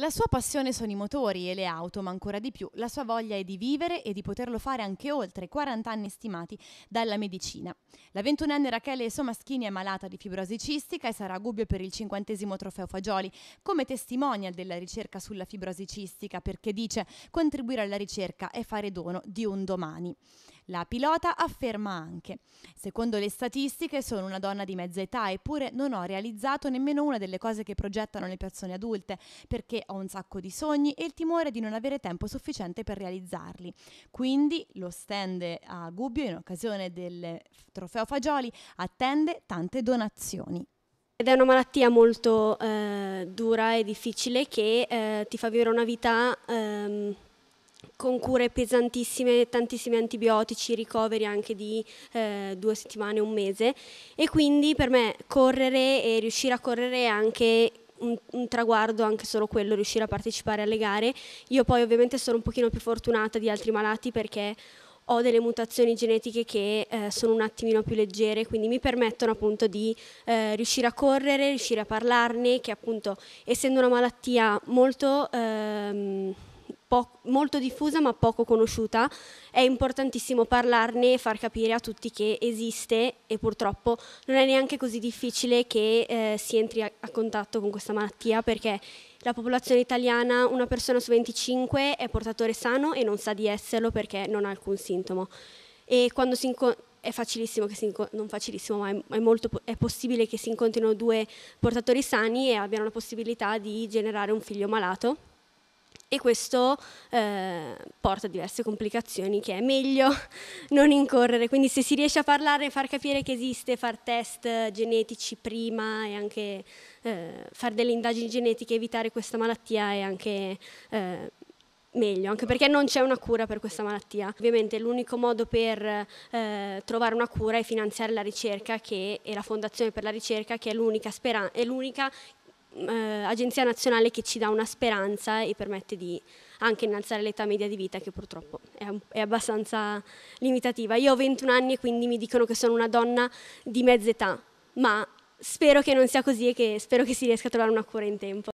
La sua passione sono i motori e le auto, ma ancora di più la sua voglia è di vivere e di poterlo fare anche oltre 40 anni stimati dalla medicina. La 21enne Rachele Somaschini è malata di fibrosi cistica e sarà a Gubbio per il 50 trofeo Fagioli come testimonial della ricerca sulla fibrosi cistica perché dice contribuire alla ricerca è fare dono di un domani. La pilota afferma anche, secondo le statistiche sono una donna di mezza età eppure non ho realizzato nemmeno una delle cose che progettano le persone adulte perché ho un sacco di sogni e il timore di non avere tempo sufficiente per realizzarli. Quindi lo stand a Gubbio in occasione del trofeo Fagioli attende tante donazioni. Ed è una malattia molto eh, dura e difficile che eh, ti fa vivere una vita ehm, con cure pesantissime, tantissimi antibiotici, ricoveri anche di eh, due settimane, un mese e quindi per me correre e riuscire a correre è anche un, un, traguardo, anche solo quello, riuscire a partecipare alle gare. Io poi ovviamente sono un pochino più fortunata di altri malati perché ho delle mutazioni genetiche che eh, sono un attimino più leggere, quindi mi permettono appunto di eh, riuscire a correre, riuscire a parlarne, che appunto essendo una malattia molto... Ehm, molto diffusa ma poco conosciuta, è importantissimo parlarne e far capire a tutti che esiste e purtroppo non è neanche così difficile che eh, si entri a, a contatto con questa malattia perché la popolazione italiana, una persona su 25 è portatore sano e non sa di esserlo perché non ha alcun sintomo. E quando si incontra è facilissimo che si inco- non facilissimo, ma è, molto è possibile che si incontrino due portatori sani e abbiano la possibilità di generare un figlio malato e questo eh, porta a diverse complicazioni che è meglio non incorrere, quindi se si riesce a parlare, e far capire che esiste, far test genetici prima e anche eh, fare delle indagini genetiche, evitare questa malattia è anche eh, meglio, anche perché non c'è una cura per questa malattia. Ovviamente l'unico modo per eh, trovare una cura è finanziare la ricerca che, e la Fondazione per la ricerca che è l'unica, eh, agenzia nazionale che ci dà una speranza e permette di anche innalzare l'età media di vita che purtroppo è, è, abbastanza limitativa. Io ho 21 anni e quindi mi dicono che sono una donna di mezza età, ma spero che non sia così e che spero che si riesca a trovare una cura in tempo.